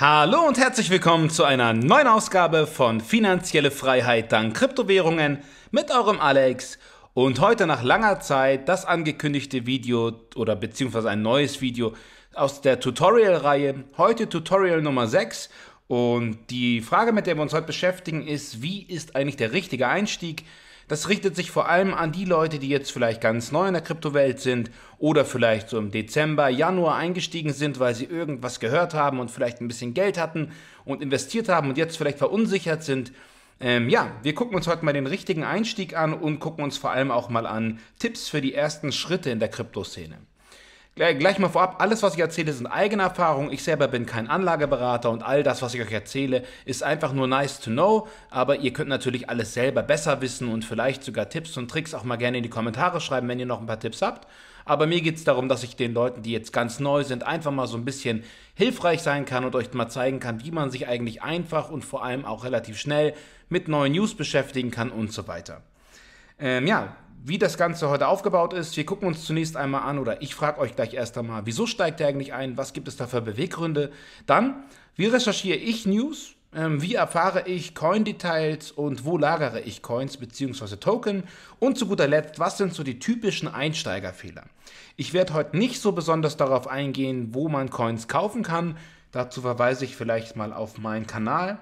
Hallo und herzlich willkommen zu einer neuen Ausgabe von Finanzielle Freiheit dank Kryptowährungen mit eurem Alex. Und heute nach langer Zeit das angekündigte Video oder beziehungsweise ein neues Video aus der Tutorial-Reihe. Heute Tutorial Nummer 6. Und die Frage, mit der wir uns heute beschäftigen, ist, wie ist eigentlich der richtige Einstieg das richtet sich vor allem an die Leute, die jetzt vielleicht ganz neu in der Kryptowelt sind oder vielleicht so im Dezember, Januar eingestiegen sind, weil sie irgendwas gehört haben und vielleicht ein bisschen Geld hatten und investiert haben und jetzt vielleicht verunsichert sind. Ähm, ja, wir gucken uns heute mal den richtigen Einstieg an und gucken uns vor allem auch mal an Tipps für die ersten Schritte in der Kryptoszene. Gleich mal vorab, alles, was ich erzähle, sind eigene Erfahrungen. Ich selber bin kein Anlageberater und all das, was ich euch erzähle, ist einfach nur nice to know. Aber ihr könnt natürlich alles selber besser wissen und vielleicht sogar Tipps und Tricks auch mal gerne in die Kommentare schreiben, wenn ihr noch ein paar Tipps habt. Aber mir geht es darum, dass ich den Leuten, die jetzt ganz neu sind, einfach mal so ein bisschen hilfreich sein kann und euch mal zeigen kann, wie man sich eigentlich einfach und vor allem auch relativ schnell mit neuen News beschäftigen kann und so weiter. Ähm, ja, wie das Ganze heute aufgebaut ist, wir gucken uns zunächst einmal an oder ich frage euch gleich erst einmal, wieso steigt er eigentlich ein? Was gibt es da für Beweggründe? Dann, wie recherchiere ich News? Ähm, wie erfahre ich Coin-Details und wo lagere ich Coins bzw. Token? Und zu guter Letzt, was sind so die typischen Einsteigerfehler? Ich werde heute nicht so besonders darauf eingehen, wo man Coins kaufen kann. Dazu verweise ich vielleicht mal auf meinen Kanal.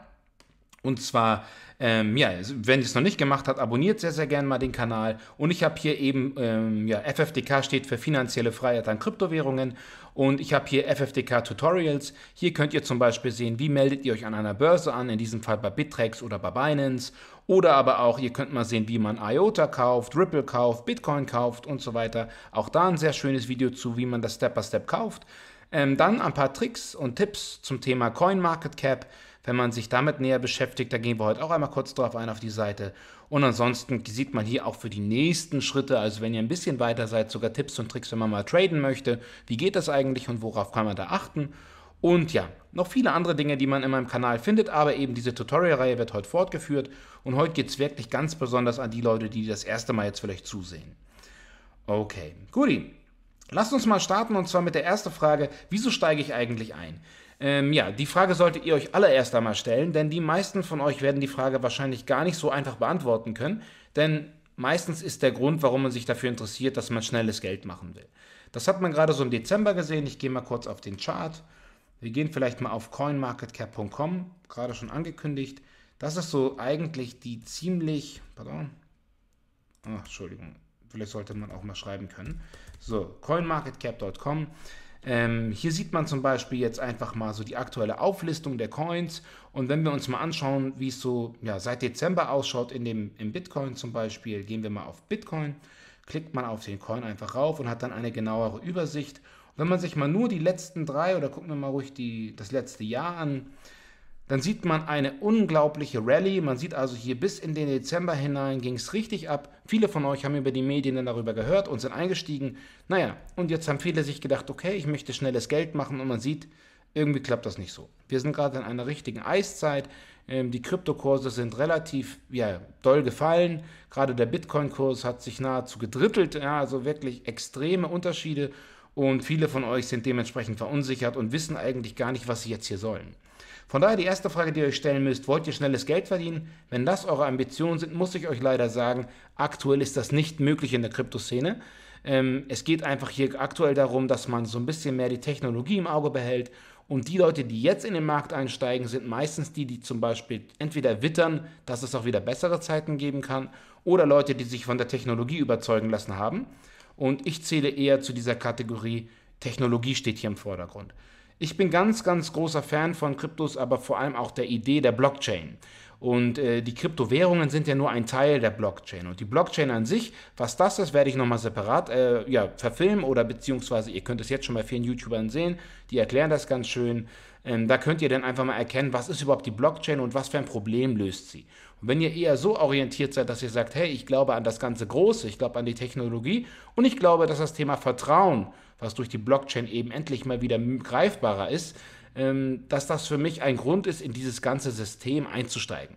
Und zwar, ähm, ja, also, wenn ihr es noch nicht gemacht habt, abonniert sehr, sehr gerne mal den Kanal. Und ich habe hier eben, ähm, ja, FFDK steht für finanzielle Freiheit an Kryptowährungen. Und ich habe hier FFDK Tutorials. Hier könnt ihr zum Beispiel sehen, wie meldet ihr euch an einer Börse an, in diesem Fall bei Bittrex oder bei Binance. Oder aber auch, ihr könnt mal sehen, wie man IOTA kauft, Ripple kauft, Bitcoin kauft und so weiter. Auch da ein sehr schönes Video zu, wie man das Step-by-Step -Step kauft. Ähm, dann ein paar Tricks und Tipps zum Thema CoinMarketCap. Market Cap wenn man sich damit näher beschäftigt, da gehen wir heute auch einmal kurz drauf ein auf die Seite. Und ansonsten sieht man hier auch für die nächsten Schritte, also wenn ihr ein bisschen weiter seid, sogar Tipps und Tricks, wenn man mal traden möchte. Wie geht das eigentlich und worauf kann man da achten? Und ja, noch viele andere Dinge, die man in meinem Kanal findet, aber eben diese Tutorial-Reihe wird heute fortgeführt und heute geht es wirklich ganz besonders an die Leute, die das erste Mal jetzt vielleicht zusehen. Okay, guti. Lasst uns mal starten und zwar mit der ersten Frage, wieso steige ich eigentlich ein? Ähm, ja, die Frage solltet ihr euch allererst einmal stellen, denn die meisten von euch werden die Frage wahrscheinlich gar nicht so einfach beantworten können, denn meistens ist der Grund, warum man sich dafür interessiert, dass man schnelles Geld machen will. Das hat man gerade so im Dezember gesehen. Ich gehe mal kurz auf den Chart. Wir gehen vielleicht mal auf coinmarketcap.com, gerade schon angekündigt. Das ist so eigentlich die ziemlich, pardon, ach, Entschuldigung, vielleicht sollte man auch mal schreiben können. So, coinmarketcap.com ähm, hier sieht man zum Beispiel jetzt einfach mal so die aktuelle Auflistung der Coins. Und wenn wir uns mal anschauen, wie es so ja, seit Dezember ausschaut, in dem im Bitcoin zum Beispiel, gehen wir mal auf Bitcoin, klickt man auf den Coin einfach rauf und hat dann eine genauere Übersicht. Und wenn man sich mal nur die letzten drei oder gucken wir mal ruhig die, das letzte Jahr an, dann sieht man eine unglaubliche Rallye. Man sieht also hier bis in den Dezember hinein ging es richtig ab. Viele von euch haben über die Medien dann darüber gehört und sind eingestiegen. Naja, und jetzt haben viele sich gedacht, okay, ich möchte schnelles Geld machen und man sieht, irgendwie klappt das nicht so. Wir sind gerade in einer richtigen Eiszeit. Ähm, die Kryptokurse sind relativ ja, doll gefallen. Gerade der Bitcoin-Kurs hat sich nahezu gedrittelt. Ja, also wirklich extreme Unterschiede. Und viele von euch sind dementsprechend verunsichert und wissen eigentlich gar nicht, was sie jetzt hier sollen. Von daher die erste Frage, die ihr euch stellen müsst, wollt ihr schnelles Geld verdienen? Wenn das eure Ambitionen sind, muss ich euch leider sagen, aktuell ist das nicht möglich in der Kryptoszene. Ähm, es geht einfach hier aktuell darum, dass man so ein bisschen mehr die Technologie im Auge behält. Und die Leute, die jetzt in den Markt einsteigen, sind meistens die, die zum Beispiel entweder wittern, dass es auch wieder bessere Zeiten geben kann, oder Leute, die sich von der Technologie überzeugen lassen haben. Und ich zähle eher zu dieser Kategorie, Technologie steht hier im Vordergrund. Ich bin ganz, ganz großer Fan von Kryptos, aber vor allem auch der Idee der Blockchain. Und äh, die Kryptowährungen sind ja nur ein Teil der Blockchain. Und die Blockchain an sich, was das ist, werde ich nochmal separat äh, ja, verfilmen oder beziehungsweise ihr könnt es jetzt schon bei vielen YouTubern sehen, die erklären das ganz schön. Ähm, da könnt ihr dann einfach mal erkennen, was ist überhaupt die Blockchain und was für ein Problem löst sie. Und wenn ihr eher so orientiert seid, dass ihr sagt, hey, ich glaube an das ganze Große, ich glaube an die Technologie und ich glaube, dass das Thema Vertrauen was durch die Blockchain eben endlich mal wieder greifbarer ist, ähm, dass das für mich ein Grund ist, in dieses ganze System einzusteigen.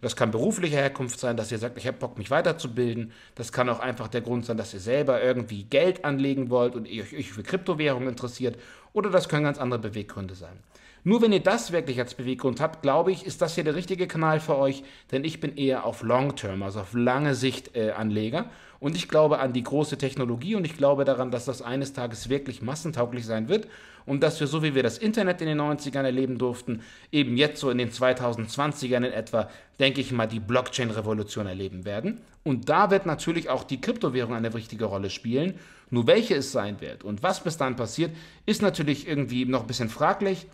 Das kann beruflicher Herkunft sein, dass ihr sagt, ich habe Bock, mich weiterzubilden. Das kann auch einfach der Grund sein, dass ihr selber irgendwie Geld anlegen wollt und ihr euch für Kryptowährungen interessiert. Oder das können ganz andere Beweggründe sein. Nur wenn ihr das wirklich als Beweggrund habt, glaube ich, ist das hier der richtige Kanal für euch, denn ich bin eher auf Long-Term, also auf lange Sicht äh, Anleger und ich glaube an die große Technologie und ich glaube daran, dass das eines Tages wirklich massentauglich sein wird und dass wir, so wie wir das Internet in den 90ern erleben durften, eben jetzt so in den 2020ern in etwa, denke ich mal, die Blockchain-Revolution erleben werden. Und da wird natürlich auch die Kryptowährung eine wichtige Rolle spielen. Nur welche es sein wird und was bis dann passiert, ist natürlich irgendwie noch ein bisschen fraglich.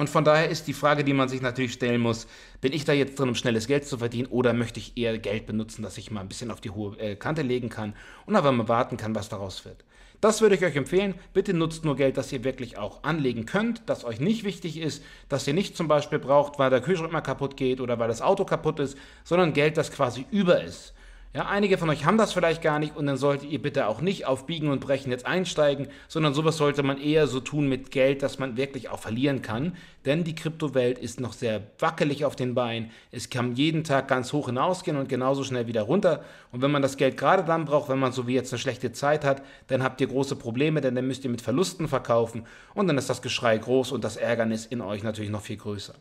Und von daher ist die Frage, die man sich natürlich stellen muss, bin ich da jetzt drin, um schnelles Geld zu verdienen oder möchte ich eher Geld benutzen, dass ich mal ein bisschen auf die hohe äh, Kante legen kann und aber mal warten kann, was daraus wird. Das würde ich euch empfehlen. Bitte nutzt nur Geld, das ihr wirklich auch anlegen könnt, das euch nicht wichtig ist, das ihr nicht zum Beispiel braucht, weil der Kühlschrank mal kaputt geht oder weil das Auto kaputt ist, sondern Geld, das quasi über ist. Ja, einige von euch haben das vielleicht gar nicht und dann solltet ihr bitte auch nicht auf Biegen und Brechen jetzt einsteigen, sondern sowas sollte man eher so tun mit Geld, dass man wirklich auch verlieren kann. Denn die Kryptowelt ist noch sehr wackelig auf den Beinen. Es kann jeden Tag ganz hoch hinausgehen und genauso schnell wieder runter. Und wenn man das Geld gerade dann braucht, wenn man so wie jetzt eine schlechte Zeit hat, dann habt ihr große Probleme, denn dann müsst ihr mit Verlusten verkaufen und dann ist das Geschrei groß und das Ärgernis in euch natürlich noch viel größer.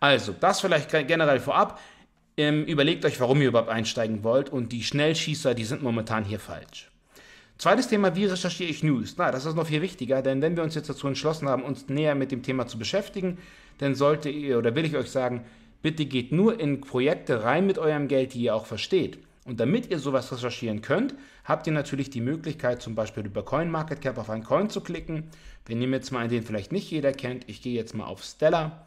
Also, das vielleicht generell vorab. Ähm, überlegt euch, warum ihr überhaupt einsteigen wollt und die Schnellschießer, die sind momentan hier falsch. Zweites Thema, wie recherchiere ich News? Na, das ist noch viel wichtiger, denn wenn wir uns jetzt dazu entschlossen haben, uns näher mit dem Thema zu beschäftigen, dann sollte ihr oder will ich euch sagen, bitte geht nur in Projekte rein mit eurem Geld, die ihr auch versteht. Und damit ihr sowas recherchieren könnt, habt ihr natürlich die Möglichkeit, zum Beispiel über CoinMarketCap auf einen Coin zu klicken. Wir nehmen jetzt mal einen, den vielleicht nicht jeder kennt. Ich gehe jetzt mal auf Stellar.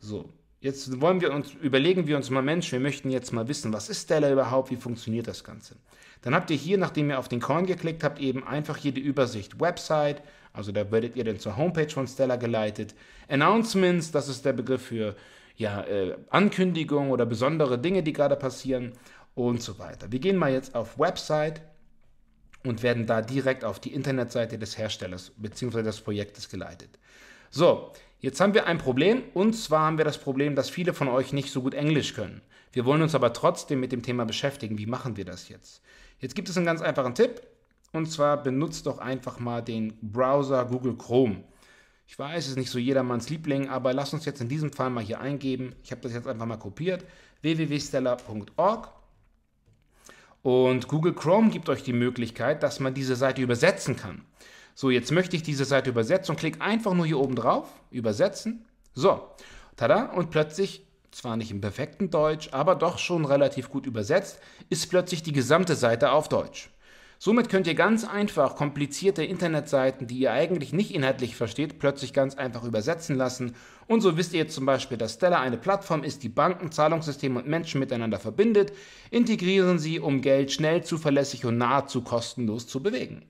So, Jetzt wollen wir uns, überlegen wir uns mal, Mensch, wir möchten jetzt mal wissen, was ist Stellar überhaupt, wie funktioniert das Ganze? Dann habt ihr hier, nachdem ihr auf den Coin geklickt habt, eben einfach hier die Übersicht Website, also da werdet ihr dann zur Homepage von Stellar geleitet. Announcements, das ist der Begriff für ja, äh, Ankündigungen oder besondere Dinge, die gerade passieren und so weiter. Wir gehen mal jetzt auf Website und werden da direkt auf die Internetseite des Herstellers bzw. des Projektes geleitet. So, Jetzt haben wir ein Problem und zwar haben wir das Problem, dass viele von euch nicht so gut Englisch können. Wir wollen uns aber trotzdem mit dem Thema beschäftigen. Wie machen wir das jetzt? Jetzt gibt es einen ganz einfachen Tipp und zwar benutzt doch einfach mal den Browser Google Chrome. Ich weiß, es ist nicht so jedermanns Liebling, aber lass uns jetzt in diesem Fall mal hier eingeben. Ich habe das jetzt einfach mal kopiert. www.stellar.org und Google Chrome gibt euch die Möglichkeit, dass man diese Seite übersetzen kann. So, jetzt möchte ich diese Seite übersetzen und klicke einfach nur hier oben drauf, übersetzen. So, tada, und plötzlich, zwar nicht im perfekten Deutsch, aber doch schon relativ gut übersetzt, ist plötzlich die gesamte Seite auf Deutsch. Somit könnt ihr ganz einfach komplizierte Internetseiten, die ihr eigentlich nicht inhaltlich versteht, plötzlich ganz einfach übersetzen lassen. Und so wisst ihr zum Beispiel, dass Stella eine Plattform ist, die Banken, Zahlungssysteme und Menschen miteinander verbindet, integrieren sie, um Geld schnell, zuverlässig und nahezu kostenlos zu bewegen.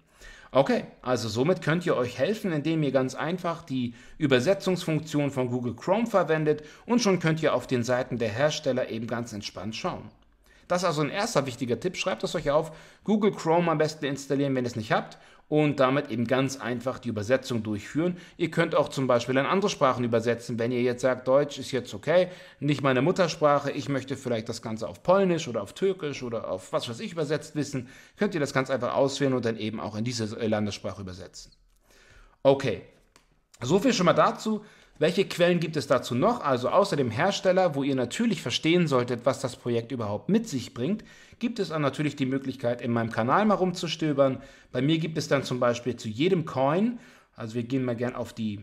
Okay, also somit könnt ihr euch helfen, indem ihr ganz einfach die Übersetzungsfunktion von Google Chrome verwendet und schon könnt ihr auf den Seiten der Hersteller eben ganz entspannt schauen. Das ist also ein erster wichtiger Tipp. Schreibt es euch auf. Google Chrome am besten installieren, wenn ihr es nicht habt und damit eben ganz einfach die Übersetzung durchführen. Ihr könnt auch zum Beispiel in andere Sprachen übersetzen, wenn ihr jetzt sagt, Deutsch ist jetzt okay, nicht meine Muttersprache, ich möchte vielleicht das Ganze auf Polnisch oder auf Türkisch oder auf was weiß ich übersetzt wissen, könnt ihr das ganz einfach auswählen und dann eben auch in diese Landessprache übersetzen. Okay, so viel schon mal dazu. Welche Quellen gibt es dazu noch? Also außer dem Hersteller, wo ihr natürlich verstehen solltet, was das Projekt überhaupt mit sich bringt, gibt es auch natürlich die Möglichkeit, in meinem Kanal mal rumzustöbern. Bei mir gibt es dann zum Beispiel zu jedem Coin, also wir gehen mal gern auf die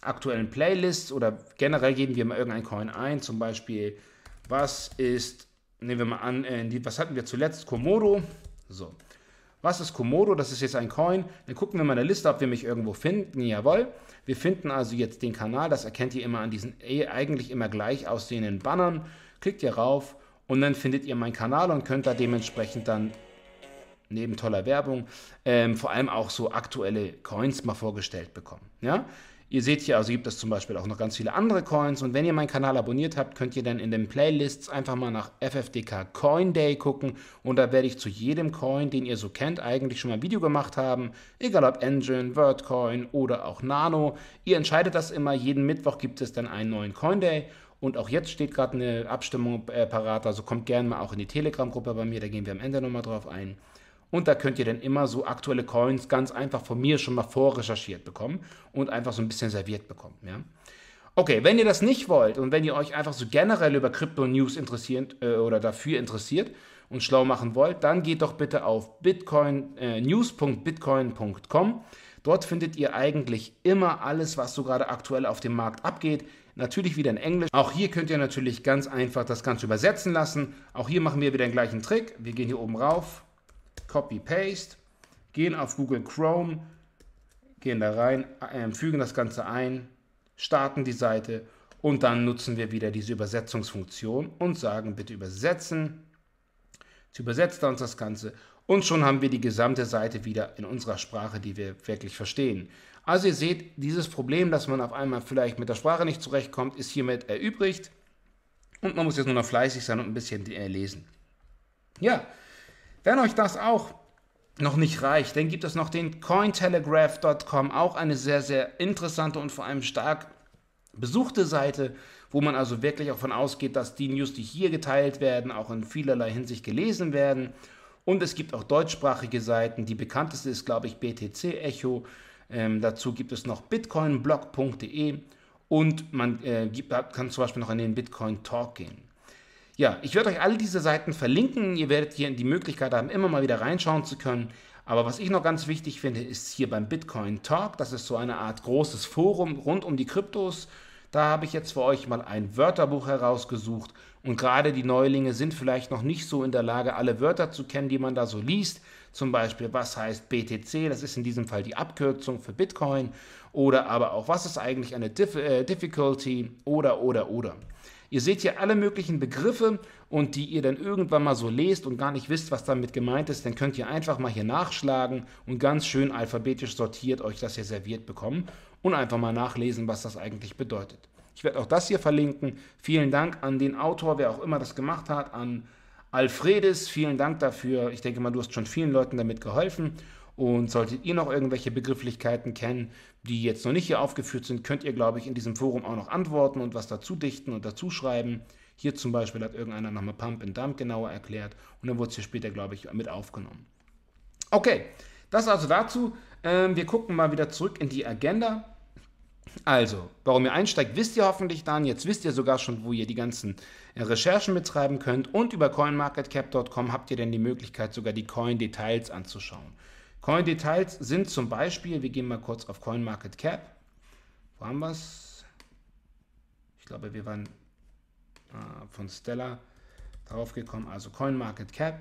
aktuellen Playlists oder generell geben wir mal irgendeinen Coin ein, zum Beispiel, was ist, nehmen wir mal an, äh, was hatten wir zuletzt, Komodo. So, was ist Komodo? Das ist jetzt ein Coin. Dann gucken wir mal in der Liste, ob wir mich irgendwo finden. Jawohl. Wir finden also jetzt den Kanal. Das erkennt ihr immer an diesen eh, eigentlich immer gleich aussehenden Bannern. Klickt ihr rauf und dann findet ihr meinen Kanal und könnt da dementsprechend dann neben toller Werbung ähm, vor allem auch so aktuelle Coins mal vorgestellt bekommen. Ja? Ihr seht hier, also gibt es zum Beispiel auch noch ganz viele andere Coins. Und wenn ihr meinen Kanal abonniert habt, könnt ihr dann in den Playlists einfach mal nach FFDK Coin Day gucken. Und da werde ich zu jedem Coin, den ihr so kennt, eigentlich schon mal ein Video gemacht haben. Egal ob Engine, WordCoin oder auch Nano. Ihr entscheidet das immer. Jeden Mittwoch gibt es dann einen neuen Coin Day. Und auch jetzt steht gerade eine Abstimmung äh, parat. Also kommt gerne mal auch in die Telegram-Gruppe bei mir. Da gehen wir am Ende nochmal drauf ein. Und da könnt ihr dann immer so aktuelle Coins ganz einfach von mir schon mal vorrecherchiert bekommen und einfach so ein bisschen serviert bekommen. Ja? Okay, wenn ihr das nicht wollt und wenn ihr euch einfach so generell über Krypto-News interessiert äh, oder dafür interessiert und schlau machen wollt, dann geht doch bitte auf bitcoin, äh, news.bitcoin.com. Dort findet ihr eigentlich immer alles, was so gerade aktuell auf dem Markt abgeht. Natürlich wieder in Englisch. Auch hier könnt ihr natürlich ganz einfach das Ganze übersetzen lassen. Auch hier machen wir wieder den gleichen Trick. Wir gehen hier oben rauf, Copy-Paste, gehen auf Google Chrome, gehen da rein, äh, fügen das Ganze ein, starten die Seite und dann nutzen wir wieder diese Übersetzungsfunktion und sagen bitte übersetzen. Jetzt übersetzt er uns das Ganze und schon haben wir die gesamte Seite wieder in unserer Sprache, die wir wirklich verstehen. Also ihr seht, dieses Problem, dass man auf einmal vielleicht mit der Sprache nicht zurechtkommt, ist hiermit erübrigt und man muss jetzt nur noch fleißig sein und ein bisschen äh, lesen. Ja, wenn euch das auch noch nicht reicht, dann gibt es noch den Cointelegraph.com, auch eine sehr, sehr interessante und vor allem stark besuchte Seite, wo man also wirklich auch von ausgeht, dass die News, die hier geteilt werden, auch in vielerlei Hinsicht gelesen werden. Und es gibt auch deutschsprachige Seiten. Die bekannteste ist, glaube ich, BTC Echo. Ähm, dazu gibt es noch bitcoinblog.de und man äh, gibt, kann zum Beispiel noch in den Bitcoin Talk gehen ja, ich werde euch alle diese Seiten verlinken. Ihr werdet hier die Möglichkeit haben, immer mal wieder reinschauen zu können. Aber was ich noch ganz wichtig finde, ist hier beim Bitcoin Talk. Das ist so eine Art großes Forum rund um die Kryptos. Da habe ich jetzt für euch mal ein Wörterbuch herausgesucht. Und gerade die Neulinge sind vielleicht noch nicht so in der Lage, alle Wörter zu kennen, die man da so liest. Zum Beispiel, was heißt BTC? Das ist in diesem Fall die Abkürzung für Bitcoin. Oder aber auch, was ist eigentlich eine Dif äh, Difficulty? Oder, oder, oder. Ihr seht hier alle möglichen Begriffe und die ihr dann irgendwann mal so lest und gar nicht wisst, was damit gemeint ist, dann könnt ihr einfach mal hier nachschlagen und ganz schön alphabetisch sortiert euch das hier serviert bekommen und einfach mal nachlesen, was das eigentlich bedeutet. Ich werde auch das hier verlinken. Vielen Dank an den Autor, wer auch immer das gemacht hat, an Alfredis. Vielen Dank dafür. Ich denke mal, du hast schon vielen Leuten damit geholfen. Und solltet ihr noch irgendwelche Begrifflichkeiten kennen, die jetzt noch nicht hier aufgeführt sind, könnt ihr, glaube ich, in diesem Forum auch noch antworten und was dazu dichten und dazu schreiben. Hier zum Beispiel hat irgendeiner nochmal Pump and Dump genauer erklärt und dann wurde es hier später, glaube ich, mit aufgenommen. Okay, das also dazu. Ähm, wir gucken mal wieder zurück in die Agenda. Also, warum ihr einsteigt, wisst ihr hoffentlich dann. Jetzt wisst ihr sogar schon, wo ihr die ganzen äh, Recherchen betreiben könnt. Und über coinmarketcap.com habt ihr dann die Möglichkeit, sogar die Coin-Details anzuschauen. Coin-Details sind zum Beispiel, wir gehen mal kurz auf Coin Market Cap. Wo haben wir es? Ich glaube, wir waren äh, von Stella darauf gekommen, also Cap.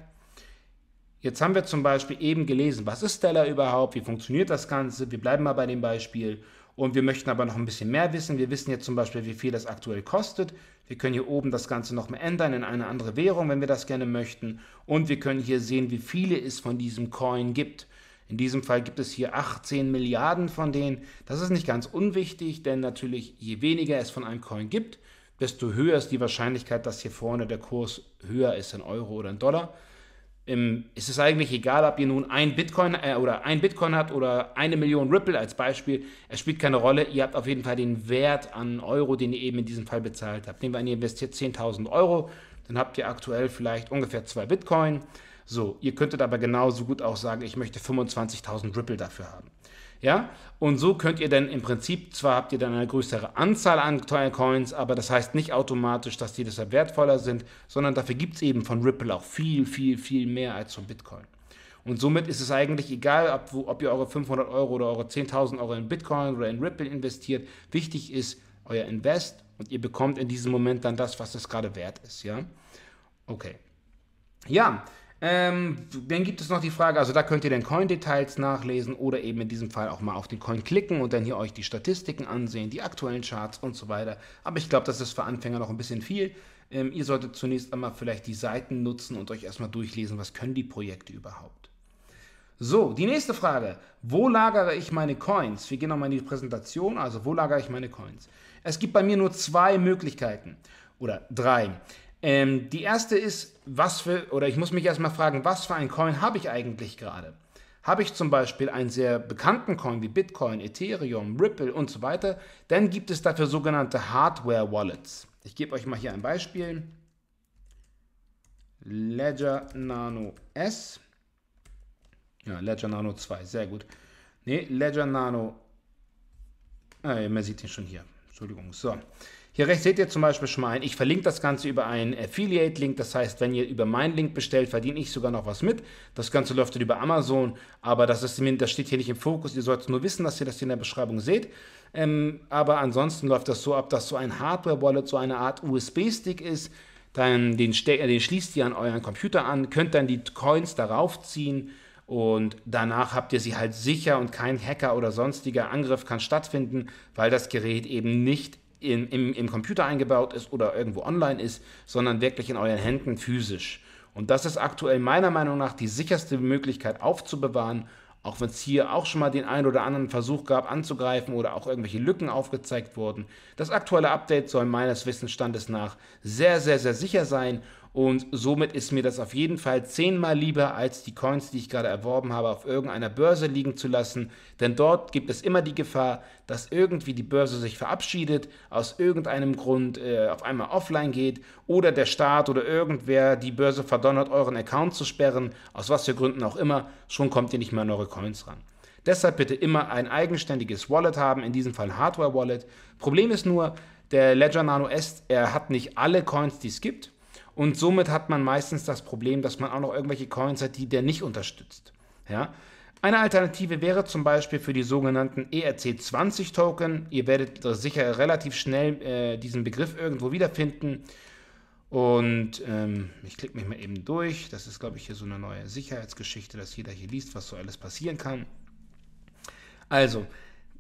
Jetzt haben wir zum Beispiel eben gelesen, was ist Stella überhaupt, wie funktioniert das Ganze, wir bleiben mal bei dem Beispiel und wir möchten aber noch ein bisschen mehr wissen. Wir wissen jetzt zum Beispiel, wie viel das aktuell kostet. Wir können hier oben das Ganze noch nochmal ändern in eine andere Währung, wenn wir das gerne möchten. Und wir können hier sehen, wie viele es von diesem Coin gibt. In diesem Fall gibt es hier 18 Milliarden von denen. Das ist nicht ganz unwichtig, denn natürlich je weniger es von einem Coin gibt, desto höher ist die Wahrscheinlichkeit, dass hier vorne der Kurs höher ist in Euro oder in Dollar. Ähm, es ist eigentlich egal, ob ihr nun ein Bitcoin äh, oder ein Bitcoin habt oder eine Million Ripple als Beispiel. Es spielt keine Rolle. Ihr habt auf jeden Fall den Wert an Euro, den ihr eben in diesem Fall bezahlt habt. Nehmen wir an, ihr investiert 10.000 Euro, dann habt ihr aktuell vielleicht ungefähr zwei Bitcoin. So, ihr könntet aber genauso gut auch sagen, ich möchte 25.000 Ripple dafür haben. Ja, und so könnt ihr dann im Prinzip, zwar habt ihr dann eine größere Anzahl an Coins, aber das heißt nicht automatisch, dass die deshalb wertvoller sind, sondern dafür gibt es eben von Ripple auch viel, viel, viel mehr als von Bitcoin. Und somit ist es eigentlich egal, ob, ob ihr eure 500 Euro oder eure 10.000 Euro in Bitcoin oder in Ripple investiert. Wichtig ist euer Invest und ihr bekommt in diesem Moment dann das, was es gerade wert ist. Ja, okay. Ja, ähm, dann gibt es noch die Frage, also da könnt ihr dann Coin-Details nachlesen oder eben in diesem Fall auch mal auf den Coin klicken und dann hier euch die Statistiken ansehen, die aktuellen Charts und so weiter. Aber ich glaube, das ist für Anfänger noch ein bisschen viel. Ähm, ihr solltet zunächst einmal vielleicht die Seiten nutzen und euch erstmal durchlesen, was können die Projekte überhaupt. So, die nächste Frage. Wo lagere ich meine Coins? Wir gehen nochmal in die Präsentation, also wo lagere ich meine Coins? Es gibt bei mir nur zwei Möglichkeiten oder drei. Ähm, die erste ist, was für, oder ich muss mich erstmal fragen, was für einen Coin habe ich eigentlich gerade? Habe ich zum Beispiel einen sehr bekannten Coin wie Bitcoin, Ethereum, Ripple und so weiter, dann gibt es dafür sogenannte Hardware-Wallets. Ich gebe euch mal hier ein Beispiel. Ledger Nano S. Ja, Ledger Nano 2, sehr gut. Ne, Ledger Nano. Ah, man sieht ihn schon hier. Entschuldigung. So. Hier rechts seht ihr zum Beispiel schon mal ein, ich verlinke das Ganze über einen Affiliate-Link. Das heißt, wenn ihr über meinen Link bestellt, verdiene ich sogar noch was mit. Das Ganze läuft dann über Amazon, aber das, ist, das steht hier nicht im Fokus. Ihr solltet nur wissen, dass ihr das hier in der Beschreibung seht. Ähm, aber ansonsten läuft das so ab, dass so ein Hardware-Wallet so eine Art USB-Stick ist. Dann den, äh, den schließt ihr an euren Computer an, könnt dann die Coins darauf ziehen und danach habt ihr sie halt sicher und kein Hacker oder sonstiger Angriff kann stattfinden, weil das Gerät eben nicht in, im, im Computer eingebaut ist oder irgendwo online ist, sondern wirklich in euren Händen physisch. Und das ist aktuell meiner Meinung nach die sicherste Möglichkeit aufzubewahren, auch wenn es hier auch schon mal den einen oder anderen Versuch gab anzugreifen oder auch irgendwelche Lücken aufgezeigt wurden. Das aktuelle Update soll meines Wissensstandes nach sehr, sehr, sehr sicher sein und somit ist mir das auf jeden Fall zehnmal lieber, als die Coins, die ich gerade erworben habe, auf irgendeiner Börse liegen zu lassen. Denn dort gibt es immer die Gefahr, dass irgendwie die Börse sich verabschiedet, aus irgendeinem Grund äh, auf einmal offline geht oder der Staat oder irgendwer die Börse verdonnert, euren Account zu sperren, aus was für Gründen auch immer. Schon kommt ihr nicht mehr an eure Coins ran. Deshalb bitte immer ein eigenständiges Wallet haben, in diesem Fall Hardware Wallet. Problem ist nur, der Ledger Nano S, er hat nicht alle Coins, die es gibt. Und somit hat man meistens das Problem, dass man auch noch irgendwelche Coins hat, die der nicht unterstützt. Ja? Eine Alternative wäre zum Beispiel für die sogenannten ERC20-Token. Ihr werdet sicher relativ schnell äh, diesen Begriff irgendwo wiederfinden. Und ähm, ich klicke mich mal eben durch. Das ist, glaube ich, hier so eine neue Sicherheitsgeschichte, dass jeder hier liest, was so alles passieren kann. Also,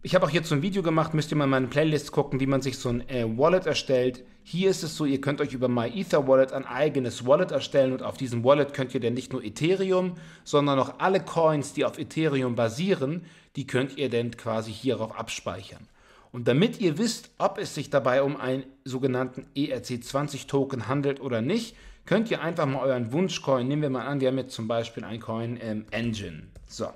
ich habe auch hierzu ein Video gemacht, müsst ihr mal in meine Playlist gucken, wie man sich so ein äh, Wallet erstellt. Hier ist es so, ihr könnt euch über MyEtherWallet ein eigenes Wallet erstellen und auf diesem Wallet könnt ihr dann nicht nur Ethereum, sondern auch alle Coins, die auf Ethereum basieren, die könnt ihr dann quasi hierauf abspeichern. Und damit ihr wisst, ob es sich dabei um einen sogenannten ERC20-Token handelt oder nicht, könnt ihr einfach mal euren Wunschcoin, nehmen wir mal an, wir haben jetzt zum Beispiel einen Coin ähm, Engine. So,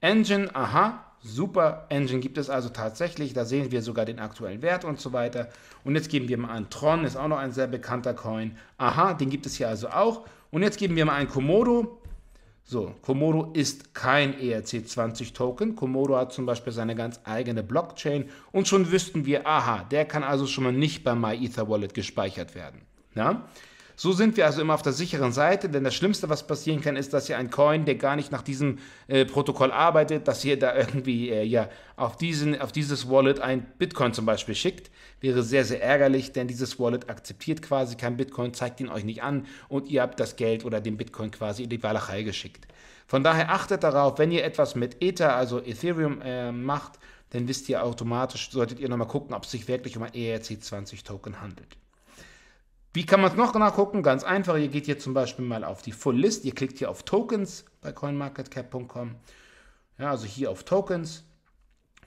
Engine, aha, Super Engine gibt es also tatsächlich. Da sehen wir sogar den aktuellen Wert und so weiter. Und jetzt geben wir mal einen Tron, ist auch noch ein sehr bekannter Coin. Aha, den gibt es hier also auch. Und jetzt geben wir mal einen Komodo. So, Komodo ist kein ERC20-Token. Komodo hat zum Beispiel seine ganz eigene Blockchain und schon wüssten wir, aha, der kann also schon mal nicht bei MyEtherWallet gespeichert werden. Ja? So sind wir also immer auf der sicheren Seite, denn das Schlimmste, was passieren kann, ist, dass ihr ein Coin, der gar nicht nach diesem äh, Protokoll arbeitet, dass ihr da irgendwie äh, ja, auf, diesen, auf dieses Wallet ein Bitcoin zum Beispiel schickt. Wäre sehr, sehr ärgerlich, denn dieses Wallet akzeptiert quasi kein Bitcoin, zeigt ihn euch nicht an und ihr habt das Geld oder den Bitcoin quasi in die Walachei geschickt. Von daher achtet darauf, wenn ihr etwas mit Ether, also Ethereum, äh, macht, dann wisst ihr automatisch, solltet ihr nochmal gucken, ob es sich wirklich um ein ERC20-Token handelt. Wie kann man es noch nachgucken? Ganz einfach, ihr geht hier zum Beispiel mal auf die Full List, ihr klickt hier auf Tokens bei coinmarketcap.com, ja, also hier auf Tokens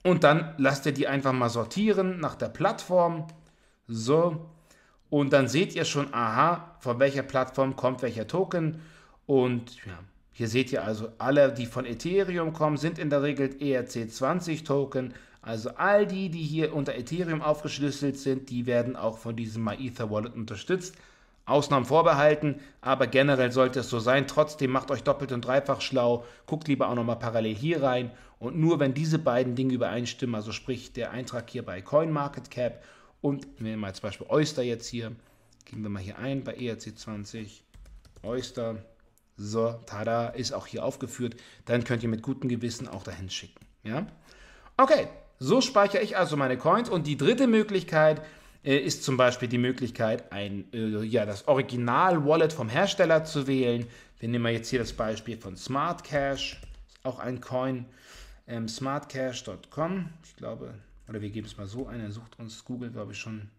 und dann lasst ihr die einfach mal sortieren nach der Plattform, so und dann seht ihr schon, aha, von welcher Plattform kommt welcher Token und ja, hier seht ihr also alle, die von Ethereum kommen, sind in der Regel ERC20-Token, also all die, die hier unter Ethereum aufgeschlüsselt sind, die werden auch von diesem MyEther Wallet unterstützt. Ausnahmen vorbehalten, aber generell sollte es so sein. Trotzdem macht euch doppelt und dreifach schlau, guckt lieber auch nochmal parallel hier rein und nur wenn diese beiden Dinge übereinstimmen, also sprich der Eintrag hier bei CoinMarketCap und nehmen wir mal zum Beispiel Oyster jetzt hier, gehen wir mal hier ein bei ERC20, Oyster, so, tada, ist auch hier aufgeführt, dann könnt ihr mit gutem Gewissen auch dahin schicken. Ja? Okay, so speichere ich also meine Coins. Und die dritte Möglichkeit äh, ist zum Beispiel die Möglichkeit, ein, äh, ja, das Original-Wallet vom Hersteller zu wählen. Wir nehmen jetzt hier das Beispiel von Smart Cash, auch ein Coin, ähm, smartcash.com. Ich glaube, oder wir geben es mal so ein, er sucht uns Google, glaube ich, schon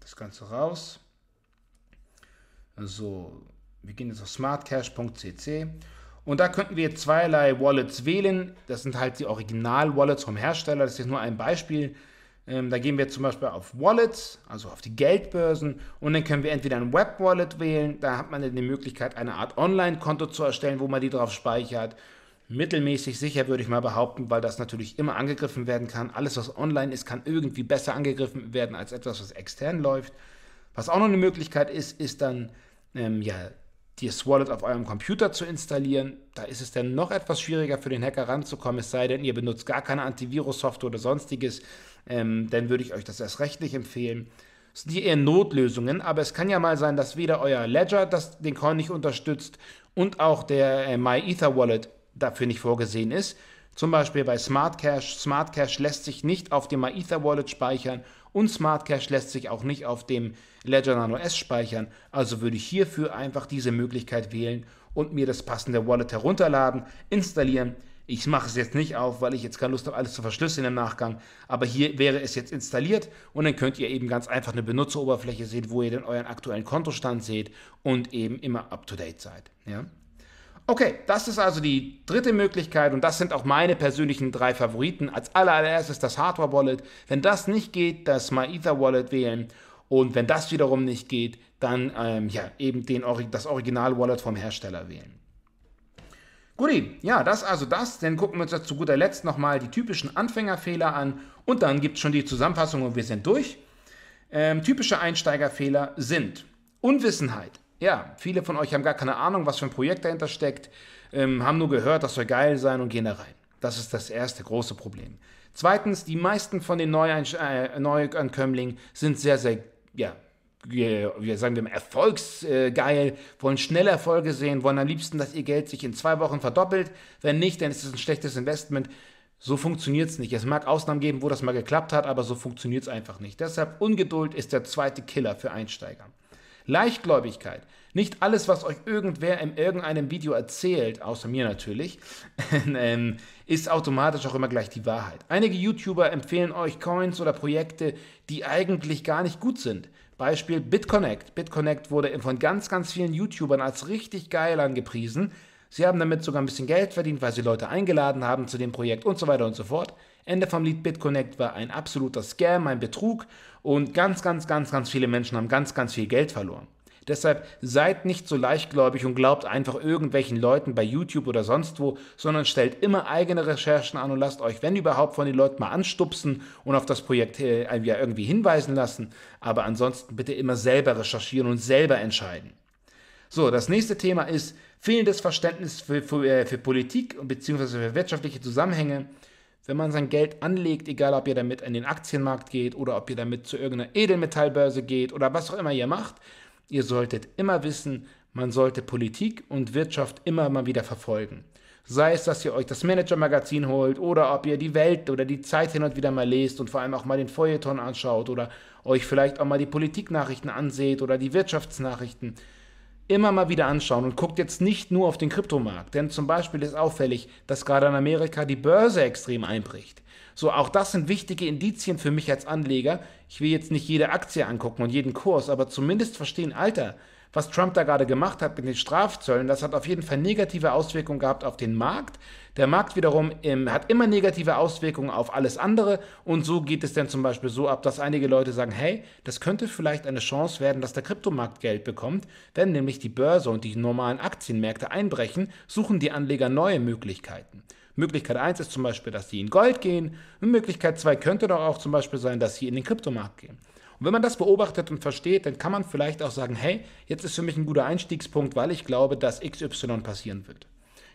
das Ganze raus. So, wir gehen jetzt auf smartcash.cc und da könnten wir zweierlei Wallets wählen. Das sind halt die Original-Wallets vom Hersteller. Das ist jetzt nur ein Beispiel. Ähm, da gehen wir zum Beispiel auf Wallets, also auf die Geldbörsen. Und dann können wir entweder ein Web-Wallet wählen. Da hat man dann die Möglichkeit, eine Art Online-Konto zu erstellen, wo man die drauf speichert. Mittelmäßig sicher würde ich mal behaupten, weil das natürlich immer angegriffen werden kann. Alles, was online ist, kann irgendwie besser angegriffen werden als etwas, was extern läuft. Was auch noch eine Möglichkeit ist, ist dann ähm, ja, das Wallet auf eurem Computer zu installieren. Da ist es dann noch etwas schwieriger für den Hacker ranzukommen, es sei denn, ihr benutzt gar keine Antivirus-Software oder sonstiges. Ähm, dann würde ich euch das erst recht nicht empfehlen. Das sind hier eher Notlösungen, aber es kann ja mal sein, dass weder euer Ledger das, den Coin nicht unterstützt und auch der äh, MyEther Wallet dafür nicht vorgesehen ist. Zum Beispiel bei Smart Cash. Smart Cash lässt sich nicht auf dem MyEther Wallet speichern und Smart Cash lässt sich auch nicht auf dem Ledger Nano S speichern. Also würde ich hierfür einfach diese Möglichkeit wählen und mir das passende Wallet herunterladen, installieren. Ich mache es jetzt nicht auf, weil ich jetzt keine Lust habe, alles zu verschlüsseln im Nachgang. Aber hier wäre es jetzt installiert und dann könnt ihr eben ganz einfach eine Benutzeroberfläche sehen, wo ihr dann euren aktuellen Kontostand seht und eben immer up to date seid. Ja? Okay, das ist also die dritte Möglichkeit und das sind auch meine persönlichen drei Favoriten. Als allererstes das Hardware Wallet. Wenn das nicht geht, das MyEther Wallet wählen. Und wenn das wiederum nicht geht, dann ähm, ja, eben den, das Original-Wallet vom Hersteller wählen. Gut, ja, das also das. Dann gucken wir uns jetzt zu guter Letzt nochmal die typischen Anfängerfehler an und dann gibt es schon die Zusammenfassung und wir sind durch. Ähm, typische Einsteigerfehler sind Unwissenheit, ja, viele von euch haben gar keine Ahnung, was für ein Projekt dahinter steckt, ähm, haben nur gehört, das soll geil sein und gehen da rein. Das ist das erste große Problem. Zweitens, die meisten von den äh, Neuankömmlingen sind sehr, sehr, ja, wir sagen wir mal, erfolgsgeil, wollen schnell Erfolge sehen, wollen am liebsten, dass ihr Geld sich in zwei Wochen verdoppelt. Wenn nicht, dann ist es ein schlechtes Investment. So funktioniert es nicht. Es mag Ausnahmen geben, wo das mal geklappt hat, aber so funktioniert es einfach nicht. Deshalb Ungeduld ist der zweite Killer für Einsteiger. Leichtgläubigkeit. Nicht alles, was euch irgendwer in irgendeinem Video erzählt, außer mir natürlich, ähm, ist automatisch auch immer gleich die Wahrheit. Einige YouTuber empfehlen euch Coins oder Projekte, die eigentlich gar nicht gut sind. Beispiel BitConnect. BitConnect wurde von ganz, ganz vielen YouTubern als richtig geil angepriesen. Sie haben damit sogar ein bisschen Geld verdient, weil sie Leute eingeladen haben zu dem Projekt und so weiter und so fort. Ende vom Lied BitConnect war ein absoluter Scam, ein Betrug und ganz, ganz, ganz, ganz viele Menschen haben ganz, ganz viel Geld verloren. Deshalb seid nicht so leichtgläubig und glaubt einfach irgendwelchen Leuten bei YouTube oder sonst wo, sondern stellt immer eigene Recherchen an und lasst euch, wenn überhaupt, von den Leuten mal anstupsen und auf das Projekt äh, irgendwie hinweisen lassen. Aber ansonsten bitte immer selber recherchieren und selber entscheiden. So, das nächste Thema ist fehlendes Verständnis für, für, äh, für Politik bzw. für wirtschaftliche Zusammenhänge. Wenn man sein Geld anlegt, egal ob ihr damit in den Aktienmarkt geht oder ob ihr damit zu irgendeiner Edelmetallbörse geht oder was auch immer ihr macht, ihr solltet immer wissen, man sollte Politik und Wirtschaft immer mal wieder verfolgen. Sei es, dass ihr euch das Manager-Magazin holt oder ob ihr die Welt oder die Zeit hin und wieder mal lest und vor allem auch mal den Feuilleton anschaut oder euch vielleicht auch mal die Politiknachrichten anseht oder die Wirtschaftsnachrichten immer mal wieder anschauen und guckt jetzt nicht nur auf den Kryptomarkt, denn zum Beispiel ist auffällig, dass gerade in Amerika die Börse extrem einbricht. So, auch das sind wichtige Indizien für mich als Anleger. Ich will jetzt nicht jede Aktie angucken und jeden Kurs, aber zumindest verstehen, Alter, was Trump da gerade gemacht hat mit den Strafzöllen, das hat auf jeden Fall negative Auswirkungen gehabt auf den Markt. Der Markt wiederum ähm, hat immer negative Auswirkungen auf alles andere. Und so geht es dann zum Beispiel so ab, dass einige Leute sagen, hey, das könnte vielleicht eine Chance werden, dass der Kryptomarkt Geld bekommt. Wenn nämlich die Börse und die normalen Aktienmärkte einbrechen, suchen die Anleger neue Möglichkeiten. Möglichkeit 1 ist zum Beispiel, dass sie in Gold gehen. Und Möglichkeit 2 könnte doch auch zum Beispiel sein, dass sie in den Kryptomarkt gehen. Und wenn man das beobachtet und versteht, dann kann man vielleicht auch sagen, hey, jetzt ist für mich ein guter Einstiegspunkt, weil ich glaube, dass XY passieren wird.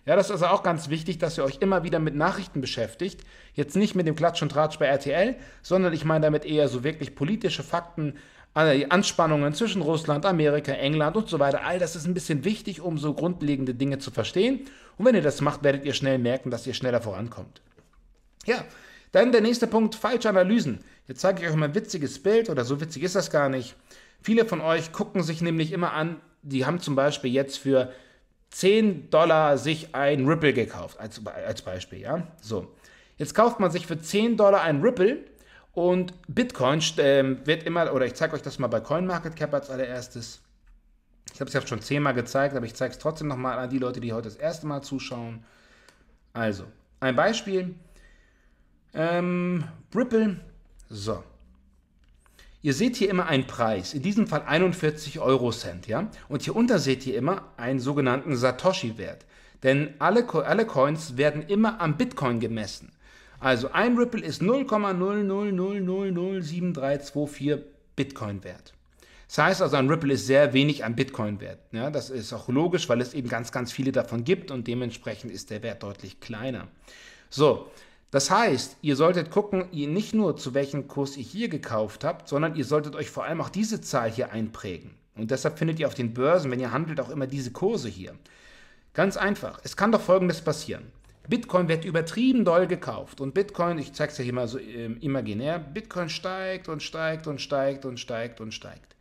Ja, das ist also auch ganz wichtig, dass ihr euch immer wieder mit Nachrichten beschäftigt. Jetzt nicht mit dem Klatsch und Tratsch bei RTL, sondern ich meine damit eher so wirklich politische Fakten, Anspannungen zwischen Russland, Amerika, England und so weiter. All das ist ein bisschen wichtig, um so grundlegende Dinge zu verstehen. Und wenn ihr das macht, werdet ihr schnell merken, dass ihr schneller vorankommt. Ja, dann der nächste Punkt, falsche Analysen. Jetzt zeige ich euch mal ein witziges Bild oder so witzig ist das gar nicht. Viele von euch gucken sich nämlich immer an, die haben zum Beispiel jetzt für 10 Dollar sich ein Ripple gekauft, als, als Beispiel, ja. So. Jetzt kauft man sich für 10 Dollar ein Ripple und Bitcoin äh, wird immer, oder ich zeige euch das mal bei CoinMarketCap als allererstes. Ich habe es ja schon zehnmal gezeigt, aber ich zeige es trotzdem nochmal an die Leute, die heute das erste Mal zuschauen. Also, ein Beispiel. Ähm, Ripple so. Ihr seht hier immer einen Preis, in diesem Fall 41 Euro Cent, ja? Und hier unter seht ihr immer einen sogenannten Satoshi-Wert. Denn alle, alle Coins werden immer am Bitcoin gemessen. Also ein Ripple ist 0,000007324 Bitcoin wert. Das heißt also, ein Ripple ist sehr wenig an Bitcoin wert. Ja, das ist auch logisch, weil es eben ganz, ganz viele davon gibt und dementsprechend ist der Wert deutlich kleiner. So, das heißt, ihr solltet gucken, ihr nicht nur zu welchem Kurs ihr hier gekauft habt, sondern ihr solltet euch vor allem auch diese Zahl hier einprägen. Und deshalb findet ihr auf den Börsen, wenn ihr handelt, auch immer diese Kurse hier. Ganz einfach. Es kann doch Folgendes passieren. Bitcoin wird übertrieben doll gekauft und Bitcoin, ich zeige es ja hier mal so äh, imaginär, Bitcoin steigt und steigt und steigt und steigt und steigt.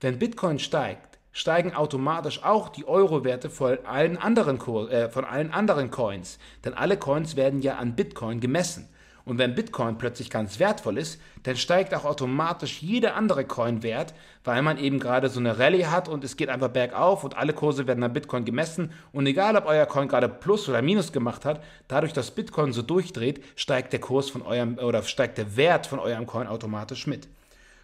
Wenn Bitcoin steigt, steigen automatisch auch die Euro-Werte von, äh, von allen anderen Coins. Denn alle Coins werden ja an Bitcoin gemessen. Und wenn Bitcoin plötzlich ganz wertvoll ist, dann steigt auch automatisch jeder andere Coin-Wert, weil man eben gerade so eine Rallye hat und es geht einfach bergauf und alle Kurse werden an Bitcoin gemessen. Und egal, ob euer Coin gerade Plus oder Minus gemacht hat, dadurch, dass Bitcoin so durchdreht, steigt der Kurs von eurem oder steigt der Wert von eurem Coin automatisch mit.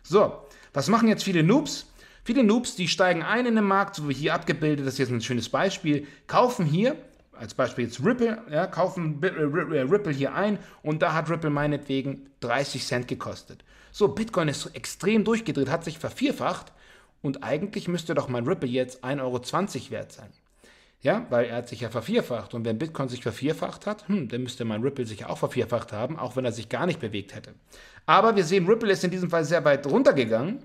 So, was machen jetzt viele Noobs? Viele Noobs, die steigen ein in den Markt, so wie hier abgebildet, das ist jetzt ein schönes Beispiel, kaufen hier, als Beispiel jetzt Ripple, ja, kaufen äh, äh, Ripple hier ein und da hat Ripple meinetwegen 30 Cent gekostet. So, Bitcoin ist extrem durchgedreht, hat sich vervierfacht und eigentlich müsste doch mein Ripple jetzt 1,20 Euro wert sein. Ja, weil er hat sich ja vervierfacht und wenn Bitcoin sich vervierfacht hat, hm, dann müsste mein Ripple sich auch vervierfacht haben, auch wenn er sich gar nicht bewegt hätte. Aber wir sehen, Ripple ist in diesem Fall sehr weit runtergegangen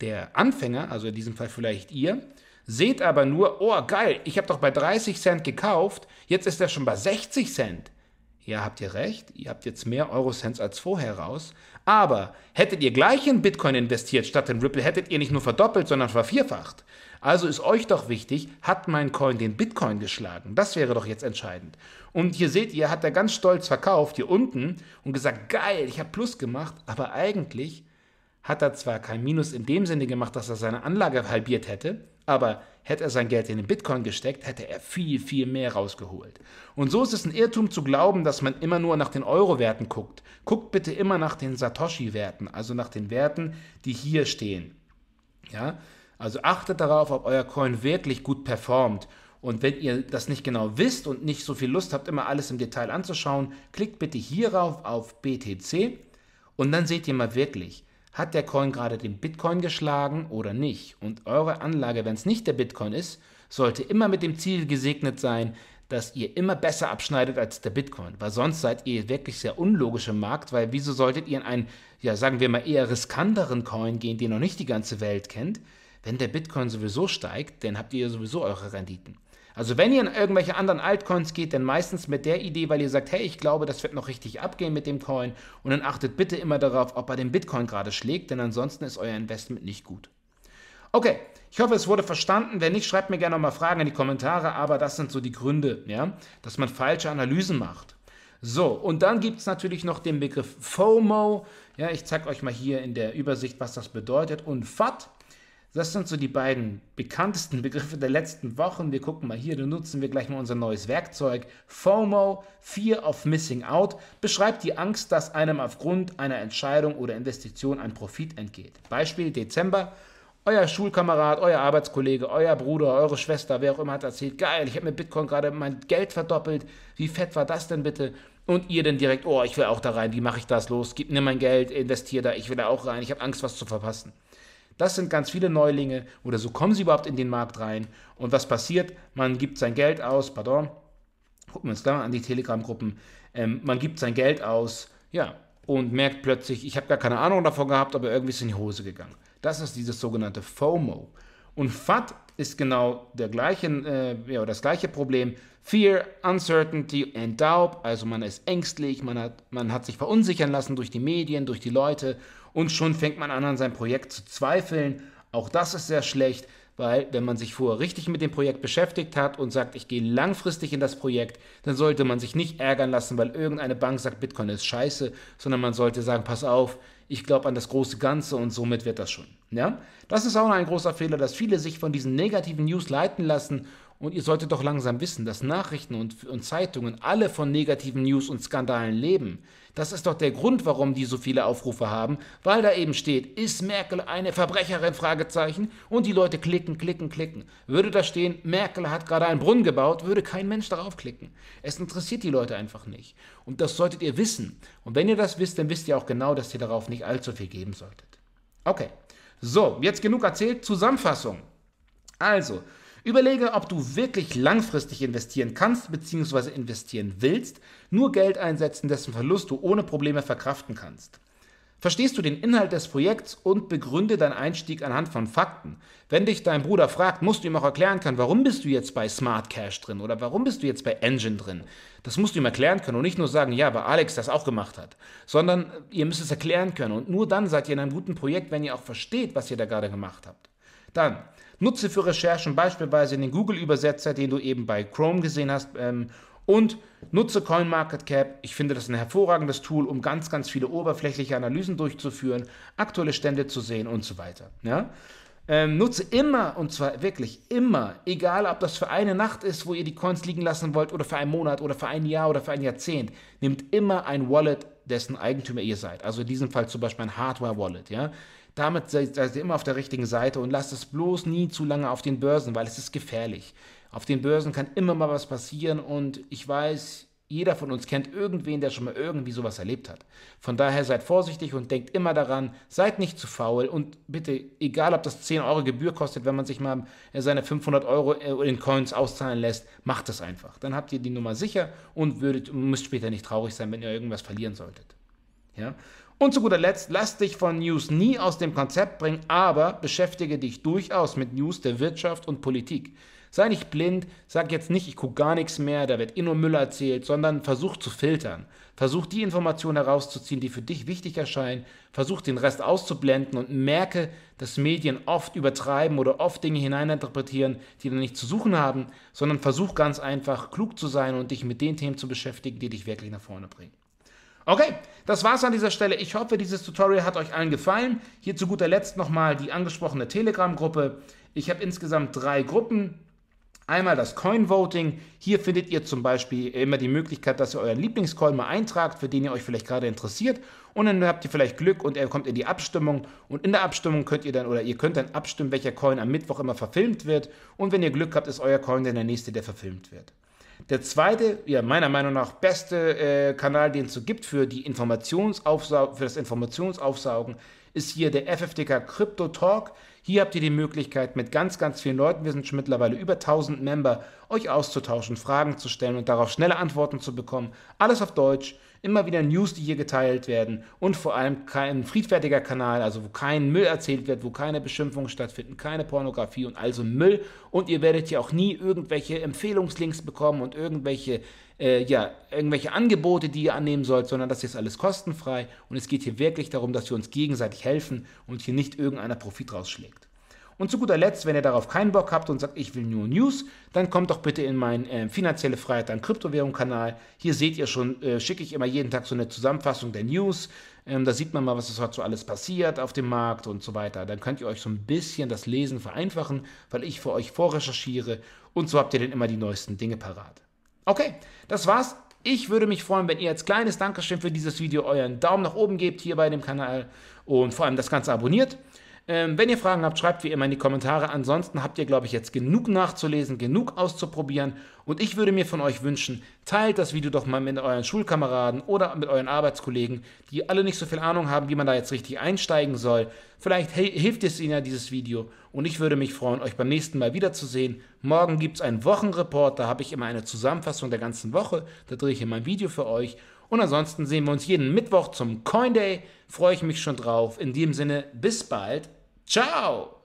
der Anfänger, also in diesem Fall vielleicht ihr, seht aber nur, oh geil, ich habe doch bei 30 Cent gekauft, jetzt ist er schon bei 60 Cent. Ja, habt ihr recht, ihr habt jetzt mehr Eurocents als vorher raus, aber hättet ihr gleich in Bitcoin investiert statt in Ripple, hättet ihr nicht nur verdoppelt, sondern vervierfacht. Also ist euch doch wichtig, hat mein Coin den Bitcoin geschlagen? Das wäre doch jetzt entscheidend. Und hier seht ihr, hat er ganz stolz verkauft hier unten und gesagt, geil, ich habe Plus gemacht, aber eigentlich hat er zwar kein Minus in dem Sinne gemacht, dass er seine Anlage halbiert hätte, aber hätte er sein Geld in den Bitcoin gesteckt, hätte er viel, viel mehr rausgeholt. Und so ist es ein Irrtum zu glauben, dass man immer nur nach den Euro-Werten guckt. Guckt bitte immer nach den Satoshi-Werten, also nach den Werten, die hier stehen. Ja? Also achtet darauf, ob euer Coin wirklich gut performt. Und wenn ihr das nicht genau wisst und nicht so viel Lust habt, immer alles im Detail anzuschauen, klickt bitte hierauf auf BTC und dann seht ihr mal wirklich, hat der Coin gerade den Bitcoin geschlagen oder nicht? Und eure Anlage, wenn es nicht der Bitcoin ist, sollte immer mit dem Ziel gesegnet sein, dass ihr immer besser abschneidet als der Bitcoin, weil sonst seid ihr wirklich sehr unlogisch im Markt, weil wieso solltet ihr in einen, ja sagen wir mal, eher riskanteren Coin gehen, den noch nicht die ganze Welt kennt? Wenn der Bitcoin sowieso steigt, dann habt ihr sowieso eure Renditen. Also wenn ihr in irgendwelche anderen Altcoins geht, dann meistens mit der Idee, weil ihr sagt, hey, ich glaube, das wird noch richtig abgehen mit dem Coin und dann achtet bitte immer darauf, ob er den Bitcoin gerade schlägt, denn ansonsten ist euer Investment nicht gut. Okay, ich hoffe, es wurde verstanden. Wenn nicht, schreibt mir gerne nochmal Fragen in die Kommentare, aber das sind so die Gründe, ja, dass man falsche Analysen macht. So, und dann gibt es natürlich noch den Begriff FOMO. Ja, ich zeige euch mal hier in der Übersicht, was das bedeutet. Und FAT das sind so die beiden bekanntesten Begriffe der letzten Wochen. Wir gucken mal hier, dann nutzen wir gleich mal unser neues Werkzeug. FOMO, Fear of Missing Out, beschreibt die Angst, dass einem aufgrund einer Entscheidung oder Investition ein Profit entgeht. Beispiel Dezember. Euer Schulkamerad, euer Arbeitskollege, euer Bruder, eure Schwester, wer auch immer hat erzählt, geil, ich habe mit Bitcoin gerade mein Geld verdoppelt. Wie fett war das denn bitte? Und ihr dann direkt, oh, ich will auch da rein, wie mache ich das los? Gib mir mein Geld, investiere da, ich will da auch rein, ich habe Angst, was zu verpassen. Das sind ganz viele Neulinge oder so kommen sie überhaupt in den Markt rein. Und was passiert? Man gibt sein Geld aus, pardon, gucken wir uns gleich mal an die Telegram-Gruppen, ähm, man gibt sein Geld aus, ja, und merkt plötzlich, ich habe gar keine Ahnung davon gehabt, aber irgendwie ist in die Hose gegangen. Das ist dieses sogenannte FOMO. Und FAT ist genau der gleiche, äh, ja, das gleiche Problem. Fear, Uncertainty and Doubt. Also man ist ängstlich, man hat, man hat sich verunsichern lassen durch die Medien, durch die Leute und schon fängt man an, an seinem Projekt zu zweifeln. Auch das ist sehr schlecht, weil wenn man sich vorher richtig mit dem Projekt beschäftigt hat und sagt, ich gehe langfristig in das Projekt, dann sollte man sich nicht ärgern lassen, weil irgendeine Bank sagt, Bitcoin ist scheiße, sondern man sollte sagen, pass auf, ich glaube an das große Ganze und somit wird das schon. Ja? Das ist auch noch ein großer Fehler, dass viele sich von diesen negativen News leiten lassen und ihr solltet doch langsam wissen, dass Nachrichten und, und Zeitungen alle von negativen News und Skandalen leben. Das ist doch der Grund, warum die so viele Aufrufe haben, weil da eben steht, ist Merkel eine Verbrecherin? Fragezeichen. Und die Leute klicken, klicken, klicken. Würde da stehen, Merkel hat gerade einen Brunnen gebaut, würde kein Mensch darauf klicken. Es interessiert die Leute einfach nicht. Und das solltet ihr wissen. Und wenn ihr das wisst, dann wisst ihr auch genau, dass ihr darauf nicht allzu viel geben solltet. Okay. So, jetzt genug erzählt. Zusammenfassung. Also, Überlege, ob du wirklich langfristig investieren kannst bzw. investieren willst, nur Geld einsetzen, dessen Verlust du ohne Probleme verkraften kannst. Verstehst du den Inhalt des Projekts und begründe deinen Einstieg anhand von Fakten. Wenn dich dein Bruder fragt, musst du ihm auch erklären können, warum bist du jetzt bei Smart Cash drin oder warum bist du jetzt bei Engine drin. Das musst du ihm erklären können und nicht nur sagen, ja, weil Alex das auch gemacht hat, sondern ihr müsst es erklären können und nur dann seid ihr in einem guten Projekt, wenn ihr auch versteht, was ihr da gerade gemacht habt. Dann, Nutze für Recherchen beispielsweise den Google-Übersetzer, den du eben bei Chrome gesehen hast, ähm, und nutze CoinMarketCap. Ich finde das ein hervorragendes Tool, um ganz, ganz viele oberflächliche Analysen durchzuführen, aktuelle Stände zu sehen und so weiter. Ja? Ähm, nutze immer, und zwar wirklich immer, egal ob das für eine Nacht ist, wo ihr die Coins liegen lassen wollt, oder für einen Monat, oder für ein Jahr, oder für ein Jahrzehnt, nehmt immer ein Wallet, dessen Eigentümer ihr seid. Also in diesem Fall zum Beispiel ein Hardware-Wallet. Ja? Damit seid ihr immer auf der richtigen Seite und lasst es bloß nie zu lange auf den Börsen, weil es ist gefährlich. Auf den Börsen kann immer mal was passieren und ich weiß, jeder von uns kennt irgendwen, der schon mal irgendwie sowas erlebt hat. Von daher seid vorsichtig und denkt immer daran, seid nicht zu faul und bitte, egal ob das 10 Euro Gebühr kostet, wenn man sich mal äh, seine 500 Euro äh, in Coins auszahlen lässt, macht es einfach. Dann habt ihr die Nummer sicher und würdet, müsst später nicht traurig sein, wenn ihr irgendwas verlieren solltet. Ja? Und zu guter Letzt, lass dich von News nie aus dem Konzept bringen, aber beschäftige dich durchaus mit News der Wirtschaft und Politik. Sei nicht blind, sag jetzt nicht, ich gucke gar nichts mehr, da wird eh nur Müll erzählt, sondern versuch zu filtern. Versuch die Informationen herauszuziehen, die für dich wichtig erscheinen, versuch den Rest auszublenden und merke, dass Medien oft übertreiben oder oft Dinge hineininterpretieren, die dann nicht zu suchen haben, sondern versuch ganz einfach klug zu sein und dich mit den Themen zu beschäftigen, die dich wirklich nach vorne bringen. Okay, das war's an dieser Stelle. Ich hoffe, dieses Tutorial hat euch allen gefallen. Hier zu guter Letzt nochmal die angesprochene Telegram-Gruppe. Ich habe insgesamt drei Gruppen. Einmal das Coin Voting. Hier findet ihr zum Beispiel immer die Möglichkeit, dass ihr euren Lieblingscoin mal eintragt, für den ihr euch vielleicht gerade interessiert. Und dann habt ihr vielleicht Glück und er kommt in die Abstimmung. Und in der Abstimmung könnt ihr dann oder ihr könnt dann abstimmen, welcher Coin am Mittwoch immer verfilmt wird. Und wenn ihr Glück habt, ist euer Coin dann der nächste, der verfilmt wird. Der zweite, ja, meiner Meinung nach beste äh, Kanal, den es so gibt für, die Informationsaufsau für das Informationsaufsaugen, ist hier der FFDK Crypto Talk. Hier habt ihr die Möglichkeit, mit ganz, ganz vielen Leuten, wir sind schon mittlerweile über 1000 Member, euch auszutauschen, Fragen zu stellen und darauf schnelle Antworten zu bekommen. Alles auf Deutsch immer wieder News, die hier geteilt werden und vor allem kein friedfertiger Kanal, also wo kein Müll erzählt wird, wo keine Beschimpfungen stattfinden, keine Pornografie und also Müll. Und ihr werdet ja auch nie irgendwelche Empfehlungslinks bekommen und irgendwelche, äh, ja, irgendwelche Angebote, die ihr annehmen sollt, sondern das ist alles kostenfrei und es geht hier wirklich darum, dass wir uns gegenseitig helfen und hier nicht irgendeiner Profit rausschlägt. Und zu guter Letzt, wenn ihr darauf keinen Bock habt und sagt, ich will nur News, dann kommt doch bitte in meinen äh, Finanzielle Freiheit an Kryptowährung-Kanal. Hier seht ihr schon, äh, schicke ich immer jeden Tag so eine Zusammenfassung der News. Ähm, da sieht man mal, was es heute so alles passiert auf dem Markt und so weiter. Dann könnt ihr euch so ein bisschen das Lesen vereinfachen, weil ich für euch vorrecherchiere und so habt ihr dann immer die neuesten Dinge parat. Okay, das war's. Ich würde mich freuen, wenn ihr als kleines Dankeschön für dieses Video euren Daumen nach oben gebt hier bei dem Kanal und vor allem das Ganze abonniert. Ähm, wenn ihr Fragen habt, schreibt wie immer in die Kommentare. Ansonsten habt ihr, glaube ich, jetzt genug nachzulesen, genug auszuprobieren. Und ich würde mir von euch wünschen, teilt das Video doch mal mit euren Schulkameraden oder mit euren Arbeitskollegen, die alle nicht so viel Ahnung haben, wie man da jetzt richtig einsteigen soll. Vielleicht hilft es ihnen ja dieses Video. Und ich würde mich freuen, euch beim nächsten Mal wiederzusehen. Morgen gibt es einen Wochenreport, da habe ich immer eine Zusammenfassung der ganzen Woche. Da drehe ich immer ein Video für euch. Und ansonsten sehen wir uns jeden Mittwoch zum Coin Day. Freue ich mich schon drauf. In dem Sinne, bis bald. Ciao!